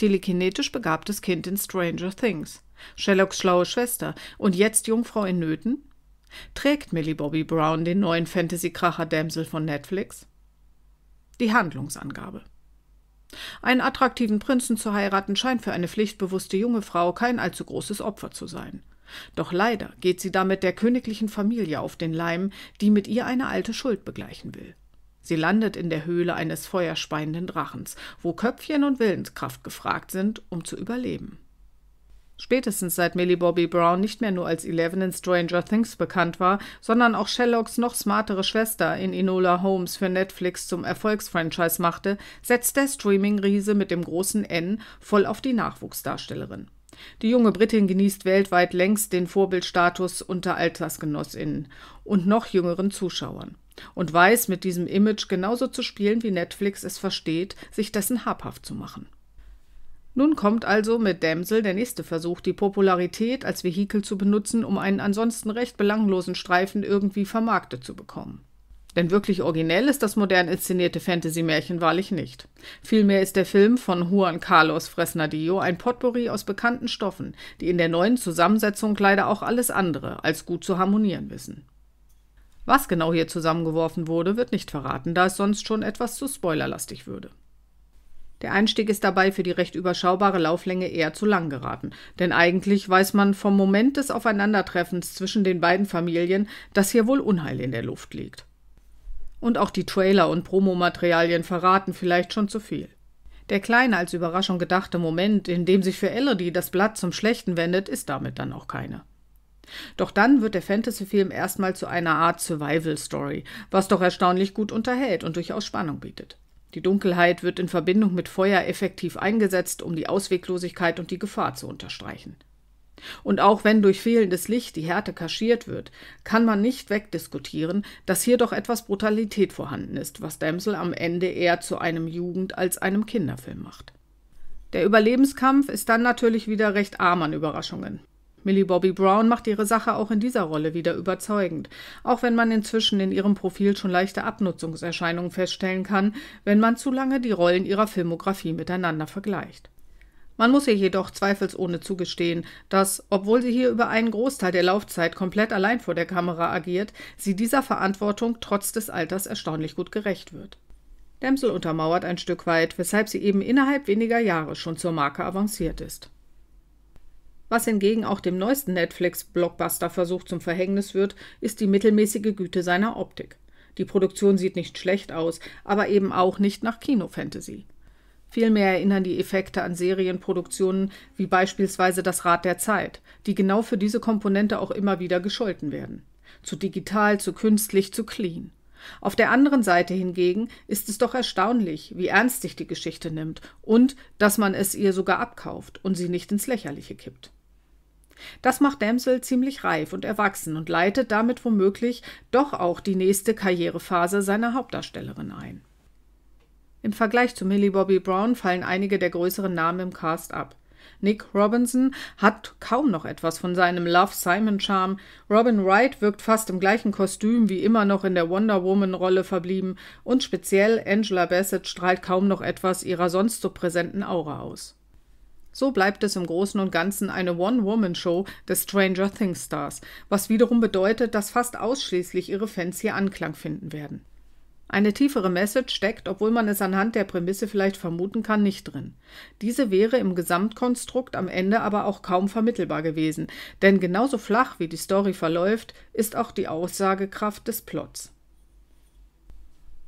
telekinetisch begabtes Kind in Stranger Things, Sherlocks schlaue Schwester und jetzt Jungfrau in Nöten? Trägt Millie Bobby Brown den neuen Fantasy-Kracher Damsel von Netflix? Die Handlungsangabe. Einen attraktiven Prinzen zu heiraten scheint für eine pflichtbewusste junge Frau kein allzu großes Opfer zu sein. Doch leider geht sie damit der königlichen Familie auf den Leim, die mit ihr eine alte Schuld begleichen will. Sie landet in der Höhle eines feuerspeienden Drachens, wo Köpfchen und Willenskraft gefragt sind, um zu überleben. Spätestens seit Millie Bobby Brown nicht mehr nur als Eleven in Stranger Things bekannt war, sondern auch Sherlocks noch smartere Schwester in Enola Holmes für Netflix zum Erfolgsfranchise machte, setzt der Streaming-Riese mit dem großen N voll auf die Nachwuchsdarstellerin. Die junge Britin genießt weltweit längst den Vorbildstatus unter Altersgenossinnen und noch jüngeren Zuschauern und weiß, mit diesem Image genauso zu spielen, wie Netflix es versteht, sich dessen habhaft zu machen. Nun kommt also mit Dämsel der nächste Versuch, die Popularität als Vehikel zu benutzen, um einen ansonsten recht belanglosen Streifen irgendwie vermarktet zu bekommen. Denn wirklich originell ist das modern inszenierte Fantasy-Märchen wahrlich nicht. Vielmehr ist der Film von Juan Carlos Fresnadillo ein Potpourri aus bekannten Stoffen, die in der neuen Zusammensetzung leider auch alles andere als gut zu harmonieren wissen. Was genau hier zusammengeworfen wurde, wird nicht verraten, da es sonst schon etwas zu spoilerlastig würde. Der Einstieg ist dabei für die recht überschaubare Lauflänge eher zu lang geraten, denn eigentlich weiß man vom Moment des Aufeinandertreffens zwischen den beiden Familien, dass hier wohl Unheil in der Luft liegt. Und auch die Trailer und Promomaterialien verraten vielleicht schon zu viel. Der kleine als Überraschung gedachte Moment, in dem sich für Elodie das Blatt zum Schlechten wendet, ist damit dann auch keine. Doch dann wird der Fantasy-Film erstmal zu einer Art Survival-Story, was doch erstaunlich gut unterhält und durchaus Spannung bietet. Die Dunkelheit wird in Verbindung mit Feuer effektiv eingesetzt, um die Ausweglosigkeit und die Gefahr zu unterstreichen. Und auch wenn durch fehlendes Licht die Härte kaschiert wird, kann man nicht wegdiskutieren, dass hier doch etwas Brutalität vorhanden ist, was Damsel am Ende eher zu einem Jugend- als einem Kinderfilm macht. Der Überlebenskampf ist dann natürlich wieder recht arm an Überraschungen. Millie Bobby Brown macht ihre Sache auch in dieser Rolle wieder überzeugend, auch wenn man inzwischen in ihrem Profil schon leichte Abnutzungserscheinungen feststellen kann, wenn man zu lange die Rollen ihrer Filmografie miteinander vergleicht. Man muss ihr jedoch zweifelsohne zugestehen, dass, obwohl sie hier über einen Großteil der Laufzeit komplett allein vor der Kamera agiert, sie dieser Verantwortung trotz des Alters erstaunlich gut gerecht wird. Dämsel untermauert ein Stück weit, weshalb sie eben innerhalb weniger Jahre schon zur Marke avanciert ist. Was hingegen auch dem neuesten Netflix-Blockbuster-Versuch zum Verhängnis wird, ist die mittelmäßige Güte seiner Optik. Die Produktion sieht nicht schlecht aus, aber eben auch nicht nach Kinofantasy. Vielmehr erinnern die Effekte an Serienproduktionen wie beispielsweise das Rad der Zeit, die genau für diese Komponente auch immer wieder gescholten werden. Zu digital, zu künstlich, zu clean. Auf der anderen Seite hingegen ist es doch erstaunlich, wie ernst sich die Geschichte nimmt und dass man es ihr sogar abkauft und sie nicht ins Lächerliche kippt. Das macht Damsel ziemlich reif und erwachsen und leitet damit womöglich doch auch die nächste Karrierephase seiner Hauptdarstellerin ein. Im Vergleich zu Millie Bobby Brown fallen einige der größeren Namen im Cast ab. Nick Robinson hat kaum noch etwas von seinem Love Simon Charme. Robin Wright wirkt fast im gleichen Kostüm wie immer noch in der Wonder Woman Rolle verblieben und speziell Angela Bassett strahlt kaum noch etwas ihrer sonst so präsenten Aura aus. So bleibt es im Großen und Ganzen eine One-Woman-Show des Stranger Things Stars, was wiederum bedeutet, dass fast ausschließlich ihre Fans hier Anklang finden werden. Eine tiefere Message steckt, obwohl man es anhand der Prämisse vielleicht vermuten kann, nicht drin. Diese wäre im Gesamtkonstrukt am Ende aber auch kaum vermittelbar gewesen, denn genauso flach wie die Story verläuft, ist auch die Aussagekraft des Plots.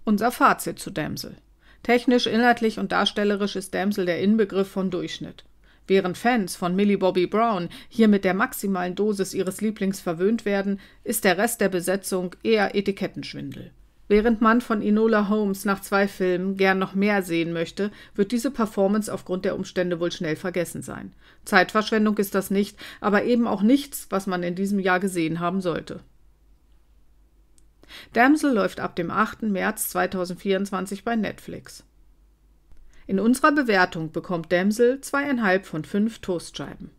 Unser Fazit zu Damsel. Technisch, inhaltlich und darstellerisch ist Damsel der Inbegriff von Durchschnitt. Während Fans von Millie Bobby Brown hier mit der maximalen Dosis ihres Lieblings verwöhnt werden, ist der Rest der Besetzung eher Etikettenschwindel. Während man von Enola Holmes nach zwei Filmen gern noch mehr sehen möchte, wird diese Performance aufgrund der Umstände wohl schnell vergessen sein. Zeitverschwendung ist das nicht, aber eben auch nichts, was man in diesem Jahr gesehen haben sollte. Damsel läuft ab dem 8. März 2024 bei Netflix. In unserer Bewertung bekommt Dämsel zweieinhalb von fünf Toastscheiben